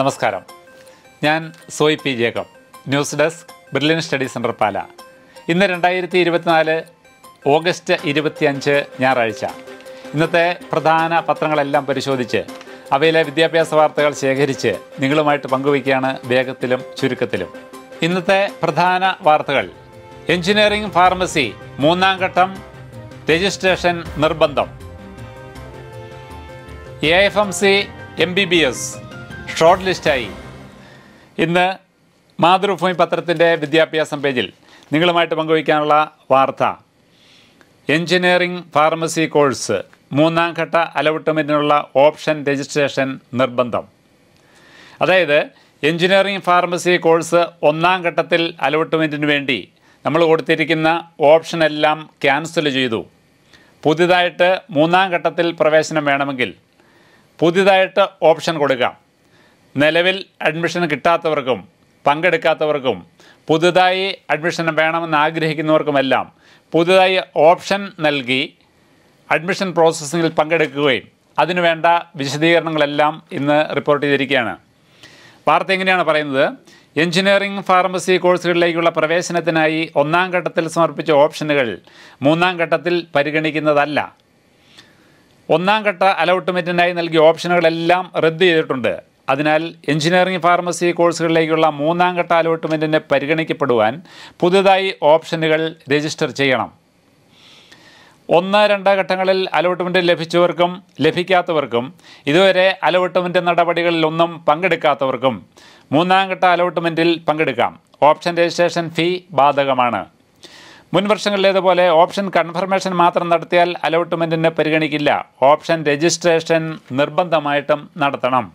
നമസ്കാരം ഞാൻ Soyi P Jacob news desk Brilliant Study Centre Pala ഇന്ന് രണ്ടായിരത്തി ഇരുപത്തിനാല് ഓഗസ്റ്റ് ഇരുപത്തിയഞ്ച് ഞായറാഴ്ച ഇന്നത്തെ പ്രധാന പത്രങ്ങളെല്ലാം പരിശോധിച്ച് അവയിലെ വിദ്യാഭ്യാസ വാർത്തകൾ ശേഖരിച്ച് നിങ്ങളുമായിട്ട് പങ്കുവയ്ക്കുകയാണ് വേഗത്തിലും ചുരുക്കത്തിലും ഇന്നത്തെ പ്രധാന വാർത്തകൾ എഞ്ചിനീയറിംഗ് ഫാർമസി മൂന്നാം ഘട്ടം രജിസ്ട്രേഷൻ നിർബന്ധം A F M C M B B S short ലിസ്റ്റായി ഇന്ന് മാതൃഭൂമി പത്രത്തിൻ്റെ വിദ്യാഭ്യാസം പേജിൽ നിങ്ങളുമായിട്ട് പങ്കുവയ്ക്കാനുള്ള വാർത്ത എഞ്ചിനീയറിംഗ് ഫാർമസി കോഴ്സ് മൂന്നാം ഘട്ട അലവിട്ടമിനുള്ള ഓപ്ഷൻ രജിസ്ട്രേഷൻ നിർബന്ധം അതായത് എഞ്ചിനീയറിംഗ് ഫാർമസി കോഴ്സ് ഒന്നാം ഘട്ടത്തിൽ അലോട്ട്മെൻറ്റിന് വേണ്ടി നമ്മൾ കൊടുത്തിരിക്കുന്ന ഓപ്ഷൻ എല്ലാം ക്യാൻസൽ ചെയ്തു പുതിയതായിട്ട് മൂന്നാം ഘട്ടത്തിൽ പ്രവേശനം വേണമെങ്കിൽ പുതിയതായിട്ട് ഓപ്ഷൻ കൊടുക്കാം നിലവിൽ അഡ്മിഷൻ കിട്ടാത്തവർക്കും പങ്കെടുക്കാത്തവർക്കും പുതുതായി അഡ്മിഷൻ വേണമെന്ന് ആഗ്രഹിക്കുന്നവർക്കുമെല്ലാം പുതുതായി ഓപ്ഷൻ നൽകി അഡ്മിഷൻ പ്രോസസ്സിങ്ങിൽ പങ്കെടുക്കുകയും അതിനുവേണ്ട വിശദീകരണങ്ങളെല്ലാം ഇന്ന് റിപ്പോർട്ട് ചെയ്തിരിക്കുകയാണ് വാർത്ത എങ്ങനെയാണ് പറയുന്നത് എഞ്ചിനീയറിംഗ് ഫാർമസി കോഴ്സുകളിലേക്കുള്ള പ്രവേശനത്തിനായി ഒന്നാം ഘട്ടത്തിൽ സമർപ്പിച്ച ഓപ്ഷനുകൾ മൂന്നാം ഘട്ടത്തിൽ പരിഗണിക്കുന്നതല്ല ഒന്നാം ഘട്ട അലോട്ട്മെൻറ്റിനായി നൽകിയ ഓപ്ഷനുകളെല്ലാം റദ്ദ് ചെയ്തിട്ടുണ്ട് അതിനാൽ എഞ്ചിനീയറിംഗ് ഫാർമസി കോഴ്സുകളിലേക്കുള്ള മൂന്നാം ഘട്ട അലോട്ട്മെൻറ്റിന് പരിഗണിക്കപ്പെടുവാൻ പുതുതായി ഓപ്ഷനുകൾ രജിസ്റ്റർ ചെയ്യണം ഒന്ന് രണ്ട് ഘട്ടങ്ങളിൽ അലോട്ട്മെൻറ്റ് ലഭിച്ചവർക്കും ലഭിക്കാത്തവർക്കും ഇതുവരെ അലോട്ട്മെൻറ്റ് നടപടികളിലൊന്നും പങ്കെടുക്കാത്തവർക്കും മൂന്നാം ഘട്ട അലോട്ട്മെൻറ്റിൽ പങ്കെടുക്കാം ഓപ്ഷൻ രജിസ്ട്രേഷൻ ഫീ ബാധകമാണ് മുൻ വർഷങ്ങളിലേതുപോലെ ഓപ്ഷൻ കൺഫർമേഷൻ മാത്രം നടത്തിയാൽ അലോട്ട്മെൻറ്റിന് പരിഗണിക്കില്ല ഓപ്ഷൻ രജിസ്ട്രേഷൻ നിർബന്ധമായിട്ടും നടത്തണം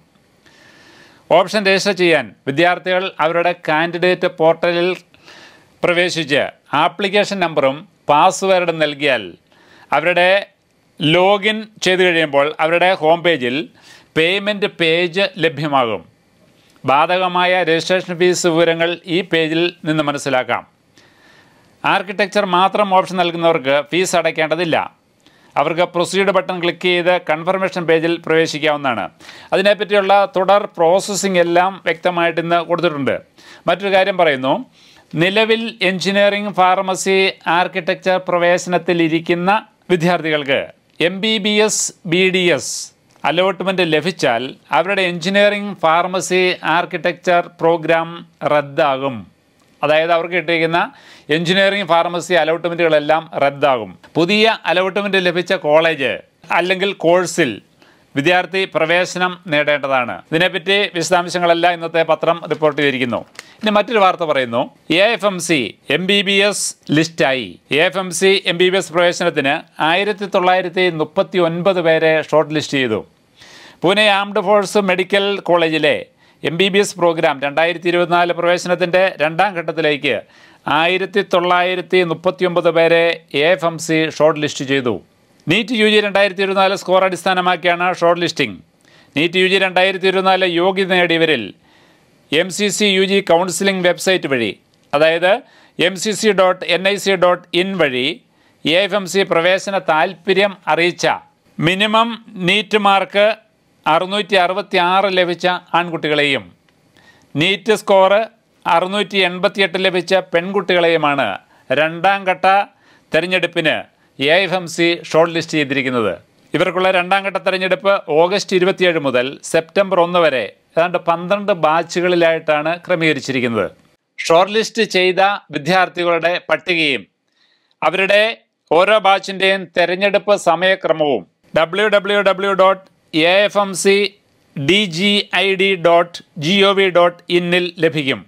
ഓപ്ഷൻ രജിസ്റ്റർ ചെയ്യാൻ വിദ്യാർത്ഥികൾ അവരുടെ കാൻഡിഡേറ്റ് പോർട്ടലിൽ പ്രവേശിച്ച് ആപ്ലിക്കേഷൻ നമ്പറും പാസ്വേഡും നൽകിയാൽ അവരുടെ ലോഗിൻ ചെയ്തു കഴിയുമ്പോൾ അവരുടെ ഹോം പേജിൽ പേയ്മെൻറ്റ് പേജ് ലഭ്യമാകും ബാധകമായ രജിസ്ട്രേഷൻ ഫീസ് വിവരങ്ങൾ ഈ പേജിൽ നിന്ന് മനസ്സിലാക്കാം ആർക്കിടെക്ചർ മാത്രം ഓപ്ഷൻ നൽകുന്നവർക്ക് ഫീസ് അടയ്ക്കേണ്ടതില്ല അവർക്ക് പ്രൊസീഡ് ബട്ടൺ ക്ലിക്ക് ചെയ്ത് കൺഫർമേഷൻ പേജിൽ പ്രവേശിക്കാവുന്നതാണ് അതിനെപ്പറ്റിയുള്ള തുടർ പ്രോസസ്സിംഗ് എല്ലാം വ്യക്തമായിട്ട് ഇന്ന് കൊടുത്തിട്ടുണ്ട് മറ്റൊരു കാര്യം പറയുന്നു നിലവിൽ എഞ്ചിനീയറിംഗ് ഫാർമസി ആർക്കിടെക്ചർ പ്രവേശനത്തിൽ ഇരിക്കുന്ന വിദ്യാർത്ഥികൾക്ക് M B B S B D S allotment ലഭിച്ചാൽ അവരുടെ എഞ്ചിനീയറിംഗ് ഫാർമസി ആർക്കിടെക്ചർ പ്രോഗ്രാം റദ്ദാകും അതായത് അവർക്ക് കിട്ടിയിരിക്കുന്ന എഞ്ചിനീയറിംഗ് ഫാർമസി അലോട്ട്മെൻറ്റുകളെല്ലാം റദ്ദാകും പുതിയ അലോട്ട്മെൻറ്റ് ലഭിച്ച കോളേജ് അല്ലെങ്കിൽ കോഴ്സിൽ വിദ്യാർത്ഥി പ്രവേശനം നേടേണ്ടതാണ് ഇതിനെപ്പറ്റി വിശദാംശങ്ങളെല്ലാം ഇന്നത്തെ പത്രം റിപ്പോർട്ട് ചെയ്തിരിക്കുന്നു ഇനി മറ്റൊരു വാർത്ത പറയുന്നു A F M C M B B S ലിസ്റ്റായി A F M C M B B S പ്രവേശനത്തിന് ആയിരത്തി തൊള്ളായിരത്തി മുപ്പത്തി ഒൻപത് പേരെ ഷോർട്ട് ലിസ്റ്റ് ചെയ്തു പൂനെ ആംഡ് ഫോഴ്സ് മെഡിക്കൽ കോളേജിലെ M B B S program രണ്ടായിരത്തി ഇരുപത്തിനാല് പ്രവേശനത്തിൻ്റെ രണ്ടാം ഘട്ടത്തിലേക്ക് ആയിരത്തി തൊള്ളായിരത്തി മുപ്പത്തിയൊമ്പത് പേരെ A F M C short list ചെയ്തു നീറ്റ് യു ജി രണ്ടായിരത്തി ഇരുപത്തിനാല് സ്കോർ അടിസ്ഥാനമാക്കിയാണ് short listing NEET U G രണ്ടായിരത്തി ഇരുപത്തിനാല് യോഗ്യത നേടിയവരിൽ M C C U G counselling website വഴി അതായത് M C C dot N I C dot in വഴി എ എഫ് എം സി പ്രവേശന താൽപ്പര്യം അറിയിച്ച മിനിമം നീറ്റ് മാർക്ക് അറുന്നൂറ്റി അറുപത്തി ആറ് ലഭിച്ച ആൺകുട്ടികളെയും നീറ്റ് സ്കോറ് അറുന്നൂറ്റി എൺപത്തിയെട്ട് ലഭിച്ച പെൺകുട്ടികളെയുമാണ് രണ്ടാം ഘട്ട തെരഞ്ഞെടുപ്പിന് A F M C short list ചെയ്തിരിക്കുന്നത് ഇവർക്കുള്ള രണ്ടാം ഘട്ട തെരഞ്ഞെടുപ്പ് ഓഗസ്റ്റ് ഇരുപത്തിയേഴ് മുതൽ സെപ്റ്റംബർ ഒന്ന് വരെ ഏതാണ്ട് പന്ത്രണ്ട് ബാച്ചുകളിലായിട്ടാണ് ക്രമീകരിച്ചിരിക്കുന്നത് ഷോർട്ട് ലിസ്റ്റ് ചെയ്ത വിദ്യാർത്ഥികളുടെ പട്ടികയും അവരുടെ ഓരോ ബാച്ചിൻ്റെയും തെരഞ്ഞെടുപ്പ് സമയക്രമവും W W W dot A F M C D G I D dot G O V dot ഇന്നിൽ ലഭിക്കും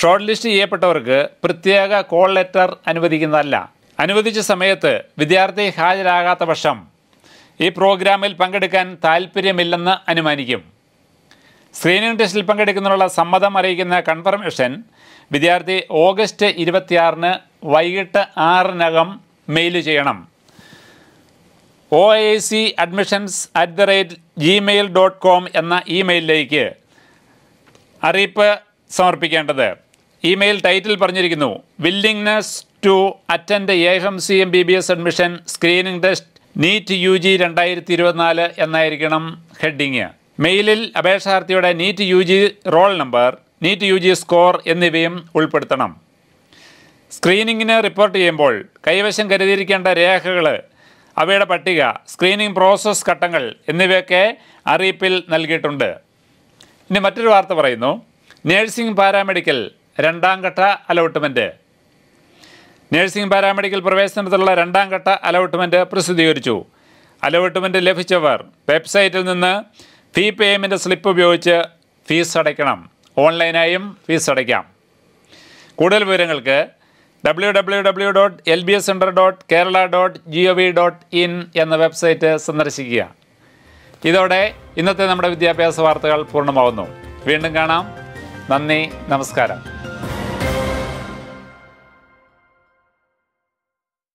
ഷോർട്ട് ലിസ്റ്റ് ചെയ്യപ്പെട്ടവർക്ക് പ്രത്യേക കോൾ ലെറ്റർ അനുവദിക്കുന്നതല്ല അനുവദിച്ച സമയത്ത് വിദ്യാർത്ഥി ഹാജരാകാത്ത പക്ഷം ഈ പ്രോഗ്രാമിൽ പങ്കെടുക്കാൻ താൽപ്പര്യമില്ലെന്ന് അനുമാനിക്കും സ്ക്രീനിംഗ് ടെസ്റ്റിൽ പങ്കെടുക്കുന്നതിനുള്ള സമ്മതം അറിയിക്കുന്ന കൺഫർമേഷൻ വിദ്യാർത്ഥി ഓഗസ്റ്റ് ഇരുപത്തിയാറിന് വൈകിട്ട് ആറിനകം മെയിൽ ചെയ്യണം O A C admissions at the rate Gmail dot com എന്ന ഇമെയിലിലേക്ക് അറിയിപ്പ് സമർപ്പിക്കേണ്ടത് ഇമെയിൽ ടൈറ്റിൽ പറഞ്ഞിരിക്കുന്നു willingness to attend A M C M B B S admission screening test NEET U G രണ്ടായിരത്തി ഇരുപത്തിനാല് എന്നായിരിക്കണം ഹെഡിങ് മെയിലിൽ അപേക്ഷാർത്ഥിയുടെ NEET U G roll number NEET U G score എന്നിവയും ഉൾപ്പെടുത്തണം സ്ക്രീനിങ്ങിന് റിപ്പോർട്ട് ചെയ്യുമ്പോൾ കൈവശം കരുതിയിരിക്കേണ്ട രേഖകൾ അവയുടെ പട്ടിക സ്ക്രീനിംഗ് പ്രോസസ് ഘട്ടങ്ങൾ എന്നിവയൊക്കെ അറിയിപ്പിൽ നൽകിയിട്ടുണ്ട് ഇനി മറ്റൊരു വാർത്ത പറയുന്നു നേഴ്സിംഗ് പാരാമെഡിക്കൽ രണ്ടാം ഘട്ട അലോട്ട്മെൻറ്റ് നേഴ്സിംഗ് പാരാമെഡിക്കൽ പ്രവേശനത്തിലുള്ള രണ്ടാം ഘട്ട അലോട്ട്മെൻറ്റ് പ്രസിദ്ധീകരിച്ചു അലോട്ട്മെൻറ്റ് ലഭിച്ചവർ വെബ്സൈറ്റിൽ നിന്ന് ഫീ പേയ്മെൻറ്റ് സ്ലിപ്പ് ഉപയോഗിച്ച് ഫീസ് അടയ്ക്കണം ഓൺലൈനായും ഫീസ് അടയ്ക്കാം കൂടുതൽ വിവരങ്ങൾക്ക് W W W dot L B S centre dot Kerala dot G O V dot in എന്ന വെബ്സൈറ്റ് സന്ദർശിക്കുക ഇതോടെ ഇന്നത്തെ നമ്മുടെ വിദ്യാഭ്യാസ വാർത്തകൾ പൂർണ്ണമാകുന്നു വീണ്ടും കാണാം നന്ദി നമസ്കാരം